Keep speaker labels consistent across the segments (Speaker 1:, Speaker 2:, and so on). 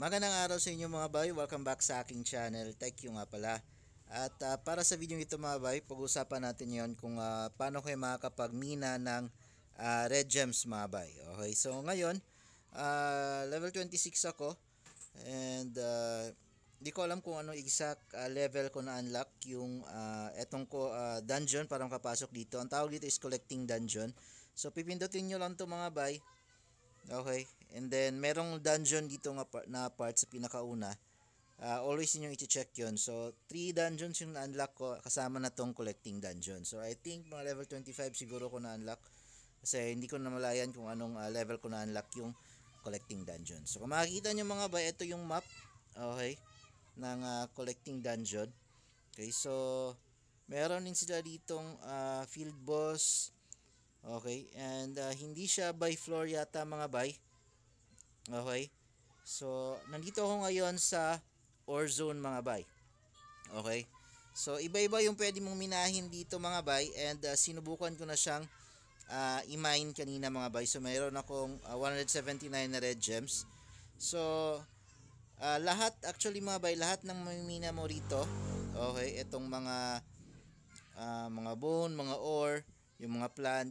Speaker 1: Magandang araw sa inyo mga bay, welcome back sa aking channel, tech yung nga pala. At uh, para sa video ito mga bay, pag-usapan natin yon kung uh, paano kayo makakapagmina ng uh, red gems mga bay. Okay, so ngayon, uh, level 26 ako and uh, di ko alam kung ano exact uh, level ko na unlock yung uh, etong ko, uh, dungeon para makapasok dito. Ang tawag dito is collecting dungeon. So pipindutin nyo lang to mga bay Okay. And then, merong dungeon dito nga par- na part sa pinakauna. Uh, always ninyong i-check yon So, 3 dungeons yung na-unlock ko kasama na tong collecting dungeon. So, I think mga level 25 siguro ko na-unlock. Kasi hindi ko namalayan kung anong uh, level ko na-unlock yung collecting dungeon. So, kung makikita nyo mga ba, ito yung map. Okay. Ng uh, collecting dungeon. Okay. So, meron din sila ditong uh, field boss Okay? And uh, hindi siya by floor yata mga bay. Okay? So, nandito ako ngayon sa or zone mga bay. Okay? So, iba-iba yung pwede mong minahin dito mga bay. And uh, sinubukan ko na siyang uh, i-mine kanina mga bay. So, mayroon akong uh, 179 na red gems. So, uh, lahat actually mga bay, lahat ng mamimina mo rito. Okay? Itong mga uh, mga bone, mga ore, yung mga plant,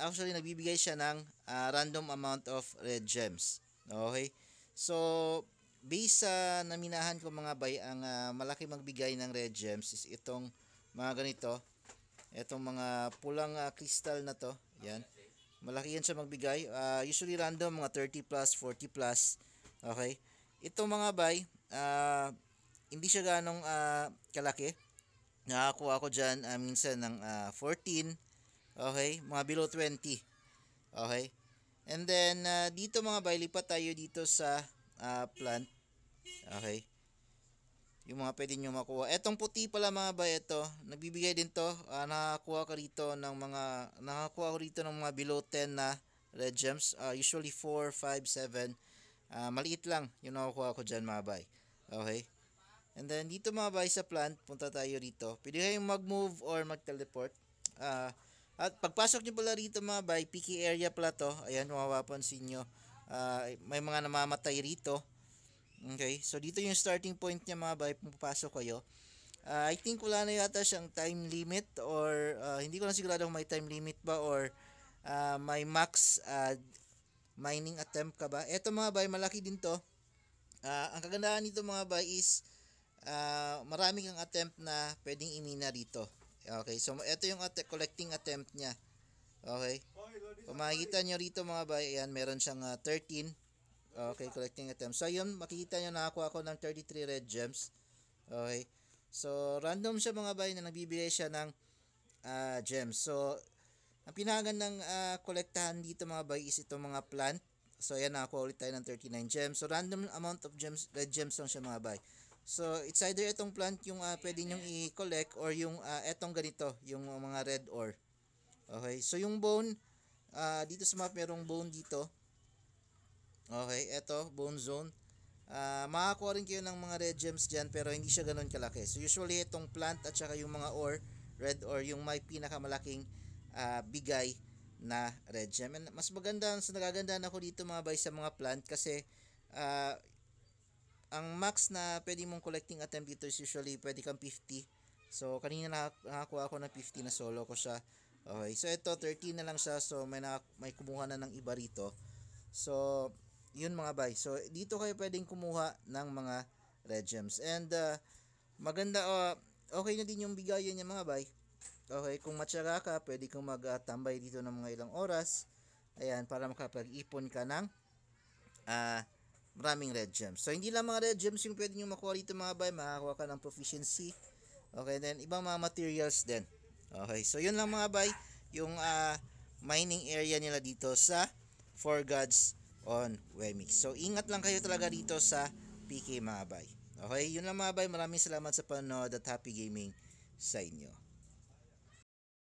Speaker 1: actually nagbibigay siya ng uh, random amount of red gems. Okay? So, based sa naminahan ko mga bay, ang uh, malaki magbigay ng red gems is itong mga ganito. Itong mga pulang uh, crystal na to. Yan. Malaki yan siya magbigay. Uh, usually random, mga 30 plus, 40 plus. Okay? Itong mga bay, uh, hindi siya ganong uh, kalaki. Nakakuha ko dyan uh, minsan ng uh, 14, Okay? Mga below 20. Okay? And then, uh, dito mga bay, tayo dito sa uh, plant. Okay? Yung mga pwede nyo makuha. Etong puti pala mga bay, ito. Nagbibigay din to. Uh, nakakuha ka rito ng mga, nakakuha ko rito ng mga below 10 na red gems. Uh, usually 4, 5, 7. Uh, maliit lang yung nakukuha ko dyan mga bay. Okay? And then, dito mga bay sa plant, punta tayo rito. Pwede kayong mag-move or mag-teleport. Ah, uh, at pagpasok nyo pala rito mga bay, Piki area pala to. Ayan, mapapansin nyo. Uh, ah, may mga namamatay rito. Okay, so dito yung starting point niya mga bay, pumapasok kayo. Uh, I think wala na yata siyang time limit or uh, hindi ko na sigurado kung may time limit ba or uh, may max uh, mining attempt ka ba. Ito mga bay, malaki din to. Uh, ang kagandahan nito mga bay is uh, marami kang attempt na pwedeng imina dito. Okay, so ito yung at collecting attempt niya. Okay. Kung makikita nyo rito mga bayan, meron siyang uh, ah, 13. Okay, collecting attempt. So yun, makikita nyo nakakuha ko ng 33 red gems. Okay. So random siya mga bayan na nagbibigay siya ng uh, gems. So ang pinagan ng uh, ah, kolektahan dito mga bay is itong mga plant. So ayan, nakakuha ulit tayo ng 39 gems. So random amount of gems, red gems lang siya mga bay. So, it's either itong plant yung uh, pwede nyong i-collect or yung uh, etong ganito, yung ah, mga red ore. Okay, so yung bone, uh, dito sa map merong bone dito. Okay, Ito, bone zone. Uh, makakuha rin kayo ng mga red gems dyan pero hindi siya ganun kalaki. So usually itong plant at saka yung mga ore, red ore, yung may pinakamalaking uh, bigay na red gem. And mas maganda, mas nagaganda ako dito mga bay sa mga plant kasi uh, ang max na pwede mong collecting attempt dito is usually pwede kang 50. So, kanina nakakuha ako ng 50 na solo ko siya. Okay, so ito 13 na lang siya. So, may, na, may kumuha na ng iba rito. So, yun mga bay. So, dito kayo pwedeng kumuha ng mga red gems. And, uh, maganda, uh, okay na din yung bigayan niya mga bay. Okay, kung matyaga ka, pwede kang magtambay uh, dito ng mga ilang oras. Ayan, para makapag-ipon ka ng ah, uh, maraming red gems. So, hindi lang mga red gems yung pwede nyo makuha dito mga bay. Makakuha ka ng proficiency. Okay, then ibang mga materials din. Okay, so yun lang mga bay. Yung uh, mining area nila dito sa Four Gods on Wemix. So, ingat lang kayo talaga dito sa PK mga bay. Okay, yun lang mga bay. Maraming salamat sa panonood at happy gaming sa inyo.